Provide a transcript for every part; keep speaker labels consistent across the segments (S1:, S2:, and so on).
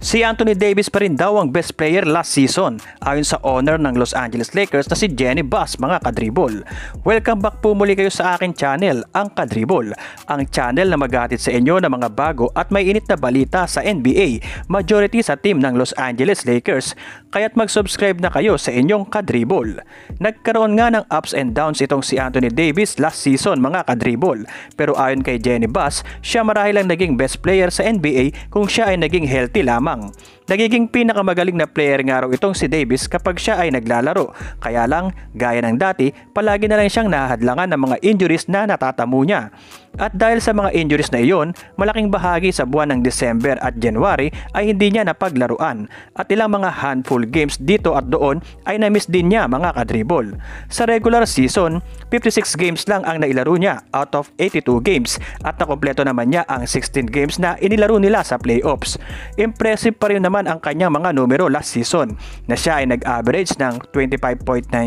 S1: Si Anthony Davis pa rin daw ang best player last season ayon sa owner ng Los Angeles Lakers na si Jenny Bass mga kadribol. Welcome back po muli kayo sa akin channel, ang Kadribol. Ang channel na maghatid sa inyo ng mga bago at may init na balita sa NBA, majority sa team ng Los Angeles Lakers. Kaya't mag-subscribe na kayo sa inyong Kadribol. Nagkaroon nga ng ups and downs itong si Anthony Davis last season mga kadribol. Pero ayon kay Jenny Bass, siya marahil ang naging best player sa NBA kung siya ay naging healthy lamang lamang. Nagiging pinakamagaling na player nga raw itong si Davis kapag siya ay naglalaro. Kaya lang, gaya ng dati, palagi na lang siyang nahahadlangan ng mga injuries na natatamo niya. At dahil sa mga injuries na iyon, malaking bahagi sa buwan ng December at January ay hindi niya napaglaruan at ilang mga handful games dito at doon ay na-miss din niya mga kadribble. Sa regular season, 56 games lang ang nailaro niya out of 82 games at nakompleto naman niya ang 16 games na inilaro nila sa playoffs. Impressive pa rin naman ang kanyang mga numero last season na siya ay nag-average ng 25.9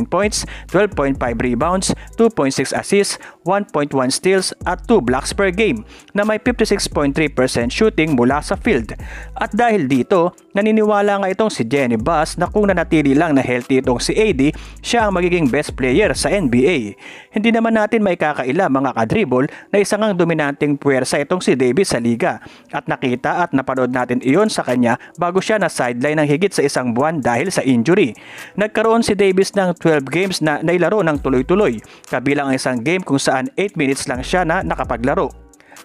S1: points, 12.5 rebounds, 2.6 assists, 1.1 steals at 2 2 blocks per game na may 56.3% shooting mula sa field. At dahil dito, naniniwala nga itong si Jenny Bass na kung nanatili lang na healthy itong si AD, siya ang magiging best player sa NBA. Hindi naman natin may kakaila mga kadribol na isang ang dominanting puwersa itong si Davis sa liga at nakita at napanood natin iyon sa kanya bago siya na sideline ng higit sa isang buwan dahil sa injury. Nagkaroon si Davis ng 12 games na nailaro ng tuloy-tuloy kabilang ang isang game kung saan 8 minutes lang siya na naka nakapaglaro.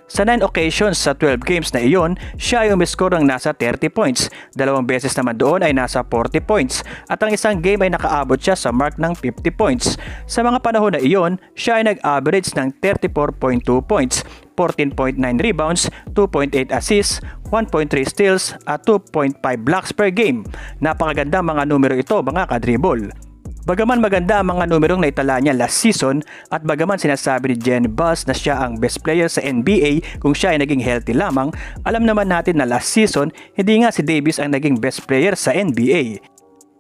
S1: Sa 9 occasions sa 12 games na iyon, siya ay umiscore ng nasa 30 points. Dalawang beses naman doon ay nasa 40 points at ang isang game ay nakaabot siya sa mark ng 50 points. Sa mga panahon na iyon, siya ay nag-average ng 34.2 points, 14.9 rebounds, 2.8 assists, 1.3 steals at 2.5 blocks per game. Napakaganda mga numero ito mga kadribble. Bagaman maganda ang mga numerong naitala niya last season at bagaman sinasabi ni Jen Buss na siya ang best player sa NBA kung siya ay naging healthy lamang, alam naman natin na last season hindi nga si Davis ang naging best player sa NBA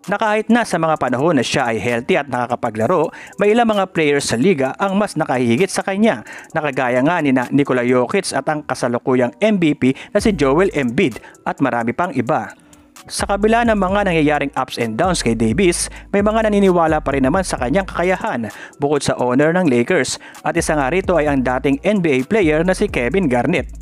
S1: na kahit na sa mga panahon na siya ay healthy at nakakapaglaro, may ilang mga players sa liga ang mas nakahihigit sa kanya, nakagaya nga ni na Nikola Jokic at ang kasalukuyang MVP na si Joel Embiid at marami pang iba. Sa kabila ng mga nangyayaring ups and downs kay Davis, may mga naniniwala pa rin naman sa kanyang kakayahan bukod sa owner ng Lakers at isa nga rito ay ang dating NBA player na si Kevin Garnett.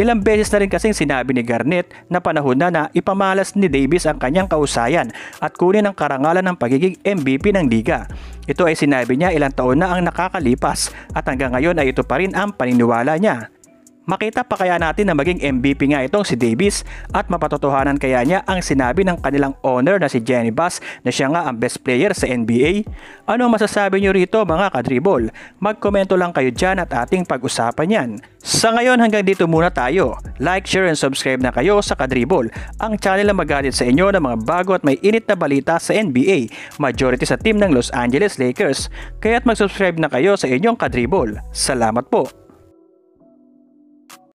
S1: Ilang beses na rin kasing sinabi ni Garnett na panahon na na ipamalas ni Davis ang kanyang kausayan at kunin ang karangalan ng pagiging MVP ng liga. Ito ay sinabi niya ilang taon na ang nakakalipas at hanggang ngayon ay ito pa rin ang paniniwala niya. Makita pa kaya natin na maging MVP nga itong si Davis at mapatotohanan kaya niya ang sinabi ng kanilang owner na si Jenny Bass na siya nga ang best player sa NBA? Ano masasabi niyo rito mga kadribol? Magkomento lang kayo dyan at ating pag-usapan yan. Sa ngayon hanggang dito muna tayo. Like, share, and subscribe na kayo sa Kadribol, ang channel na magalit sa inyo ng mga bago at may init na balita sa NBA, majority sa team ng Los Angeles Lakers. Kaya't mag-subscribe na kayo sa inyong Kadribol. Salamat po!